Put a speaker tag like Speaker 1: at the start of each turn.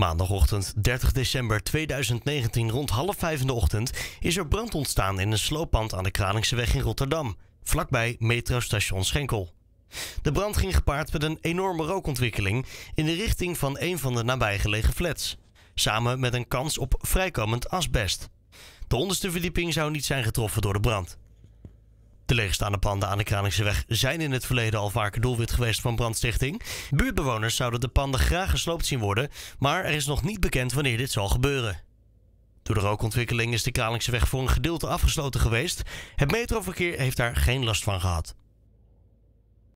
Speaker 1: Maandagochtend 30 december 2019 rond half vijf in de ochtend is er brand ontstaan in een slooppand aan de Kralingseweg in Rotterdam, vlakbij metrostation Schenkel. De brand ging gepaard met een enorme rookontwikkeling in de richting van een van de nabijgelegen flats, samen met een kans op vrijkomend asbest. De onderste verdieping zou niet zijn getroffen door de brand. De leegstaande panden aan de Kralingseweg zijn in het verleden al vaak doelwit geweest van brandstichting. Buurtbewoners zouden de panden graag gesloopt zien worden, maar er is nog niet bekend wanneer dit zal gebeuren. Door de rookontwikkeling is de Kralingseweg voor een gedeelte afgesloten geweest. Het metroverkeer heeft daar geen last van gehad.